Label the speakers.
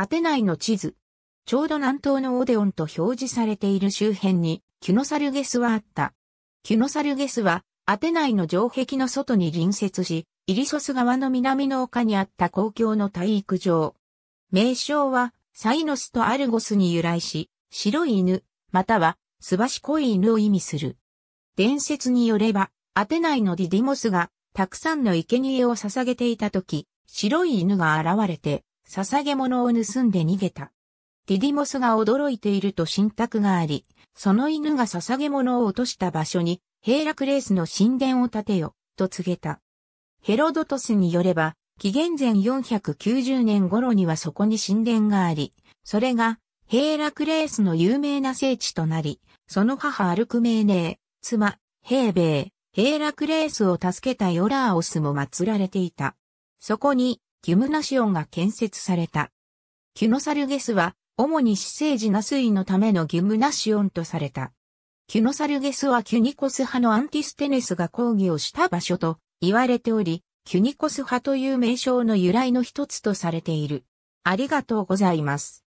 Speaker 1: アテナイの地図。ちょうど南東のオデオンと表示されている周辺に、キュノサルゲスはあった。キュノサルゲスは、アテナイの城壁の外に隣接し、イリソス川の南の丘にあった公共の体育場。名称は、サイノスとアルゴスに由来し、白い犬、または、すばしこい犬を意味する。伝説によれば、アテナイのディディモスが、たくさんの生贄を捧げていた時、白い犬が現れて、捧げ物を盗んで逃げた。ディディモスが驚いていると信託があり、その犬が捧げ物を落とした場所に、ヘイラクレースの神殿を建てよ、と告げた。ヘロドトスによれば、紀元前490年頃にはそこに神殿があり、それがヘイラクレースの有名な聖地となり、その母アルクメーネー、妻、ヘーベー、ヘイラクレースを助けたヨラーオスも祀られていた。そこにギュムナシオンが建設された。キュノサルゲスは、主に私生児ナスイのためのギュムナシオンとされた。キュノサルゲスはキュニコス派のアンティステネスが抗議をした場所と言われており、キュニコス派という名称の由来の一つとされている。ありがとうございます。